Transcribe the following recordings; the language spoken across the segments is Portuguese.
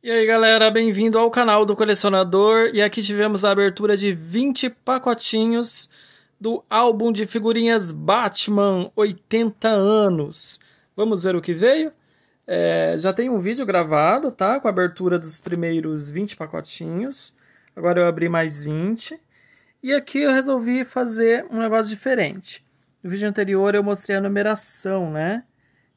E aí galera, bem-vindo ao canal do Colecionador e aqui tivemos a abertura de 20 pacotinhos do álbum de figurinhas Batman 80 anos. Vamos ver o que veio? É, já tem um vídeo gravado, tá? Com a abertura dos primeiros 20 pacotinhos. Agora eu abri mais 20. E aqui eu resolvi fazer um negócio diferente. No vídeo anterior eu mostrei a numeração, né?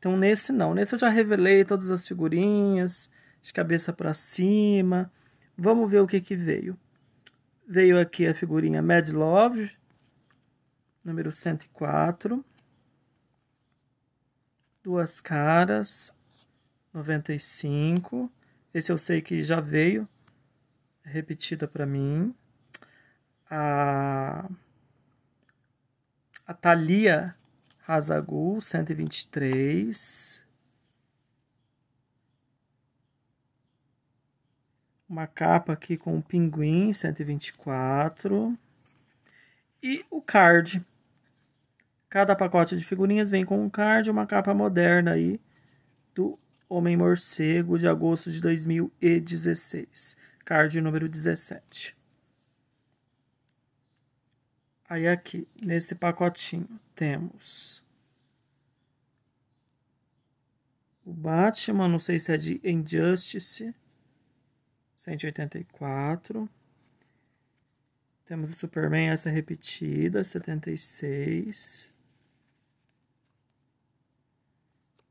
Então nesse não. Nesse eu já revelei todas as figurinhas de cabeça para cima. Vamos ver o que, que veio. Veio aqui a figurinha Mad Love, número 104. Duas caras, 95. Esse eu sei que já veio é repetida para mim. A, a Thalia Razagul, 123. uma capa aqui com o pinguim 124 e o card. Cada pacote de figurinhas vem com um card, uma capa moderna aí do Homem Morcego de agosto de 2016, card número 17. Aí aqui, nesse pacotinho, temos o Batman, não sei se é de Injustice 184. Temos o Superman, essa é repetida, 76.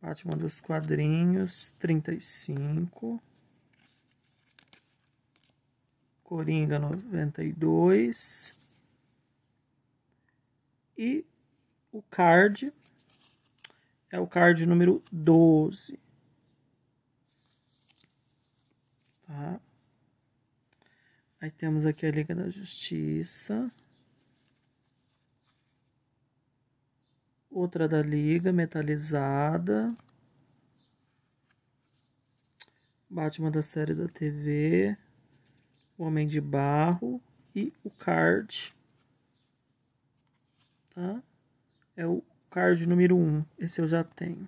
Batman dos quadrinhos, 35. Coringa, 92. E o card é o card número 12. Tá? Aí temos aqui a Liga da Justiça. Outra da Liga, metalizada. Batman da série da TV. O Homem de Barro. E o Card. Tá? É o card número 1. Um. Esse eu já tenho.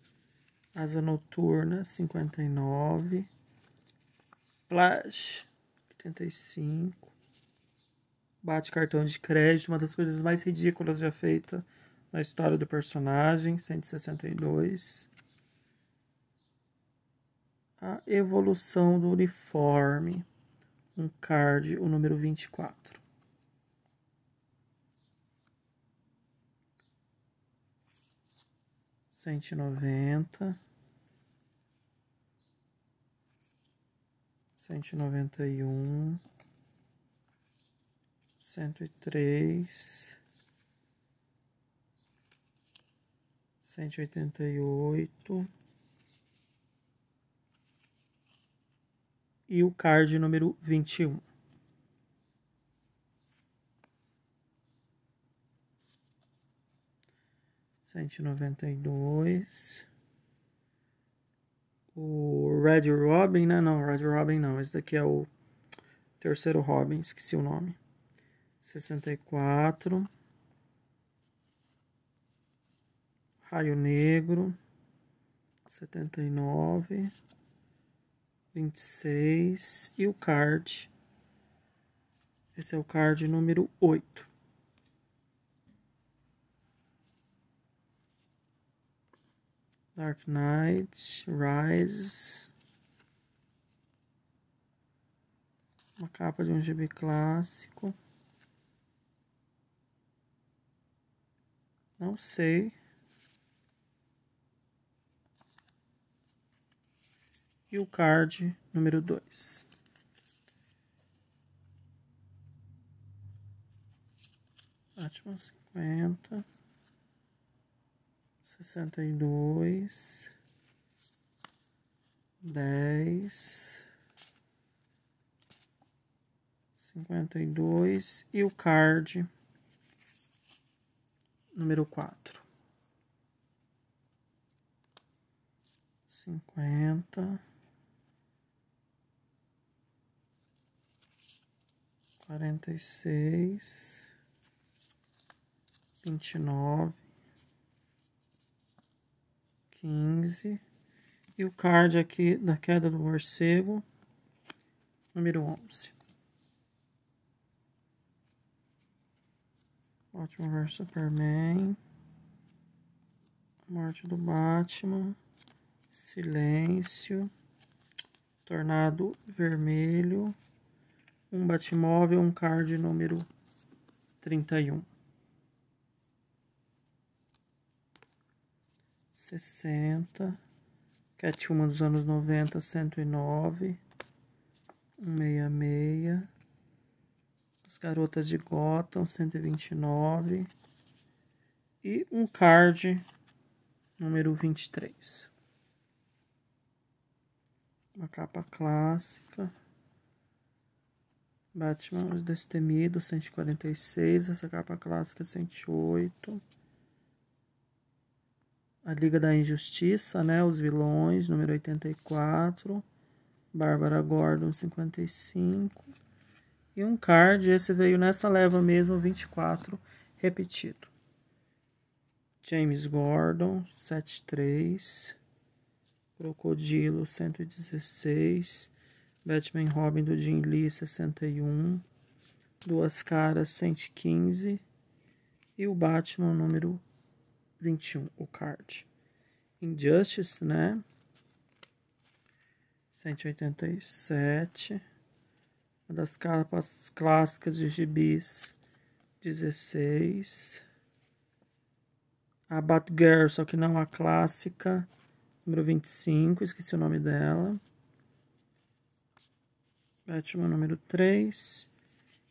Asa Noturna, 59. Flash, 85. Bate cartão de crédito, uma das coisas mais ridículas já feita na história do personagem, 162. A evolução do uniforme, um card, o número 24. cento e noventa, cento e e um, cento e três, cento e oitenta e oito e o card número vinte e um. 192. O Red Robin, né? Não, Red Robin não. Esse daqui é o terceiro Robin, esqueci o nome. 64. Raio Negro. 79. 26. E o card. Esse é o card número 8. Dark Knight, Rise. Uma capa de um GB clássico. Não sei. E o card número dois. Batman cinquenta sessenta e dois, dez, cinquenta e dois e o card número quatro, cinquenta, quarenta e seis, vinte e nove 15. E o card aqui da queda do morcego, número 11. Batman vs Superman. Morte do Batman. Silêncio. Tornado vermelho. Um Batmóvel, um card número 31. 60, Cat é dos anos 90, 109, 166, As Garotas de Gotham, 129, e um card número 23. Uma capa clássica. Batman Os Destemidos, 146. Essa capa clássica, 108. A Liga da Injustiça, né? Os vilões, número 84. Bárbara Gordon, 55. E um card, esse veio nessa leva mesmo, 24, repetido. James Gordon, 73. Crocodilo, 116. Batman Robin do Jim Lee, 61. Duas Caras, 115. E o Batman, número 21, o card. Injustice, né? 187. Uma das capas clássicas de gibis. 16. A Batgirl, só que não a clássica. Número 25, esqueci o nome dela. Batman número 3.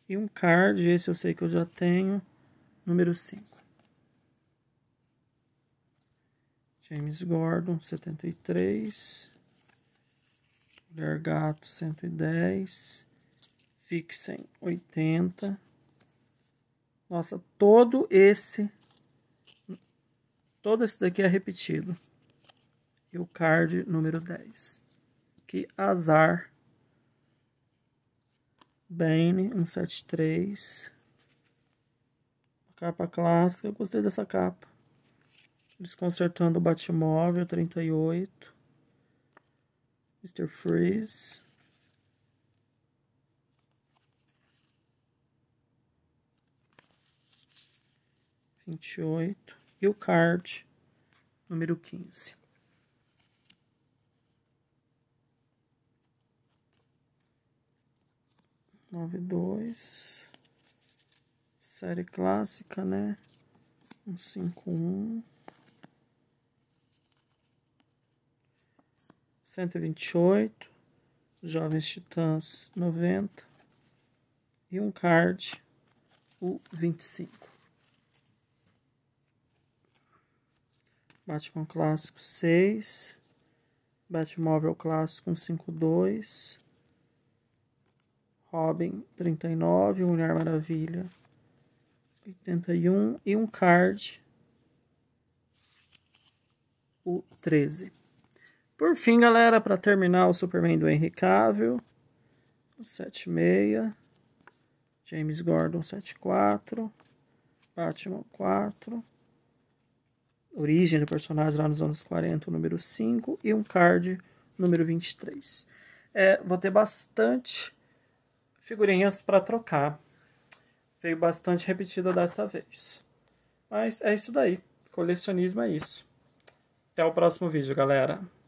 E um card, esse eu sei que eu já tenho. Número 5. James Gordon, 73. Mulher Gato, 110. Fixen, 80. Nossa, todo esse. Todo esse daqui é repetido. E o card número 10. Que azar. Bane, 173. Capa clássica. Eu gostei dessa capa. Desconsertando o Batmóvel, 38. Mr. Freeze. Vinte e oito. E o card, número quinze. Nove dois. Série clássica, né? Um cinco um. 128, Jovens Titãs 90 e um card, o 25. Batman Clássico 6, Batmóvel Clássico 152, Robin 39, Mulher Maravilha 81 e um card, o 13. Por fim, galera, para terminar o Superman do Henry Cavill, 76, James Gordon 74, Batman 4, origem do personagem lá nos anos 40, número 5, e um card número 23. É, vou ter bastante figurinhas para trocar. Veio bastante repetida dessa vez. Mas é isso daí. Colecionismo é isso. Até o próximo vídeo, galera.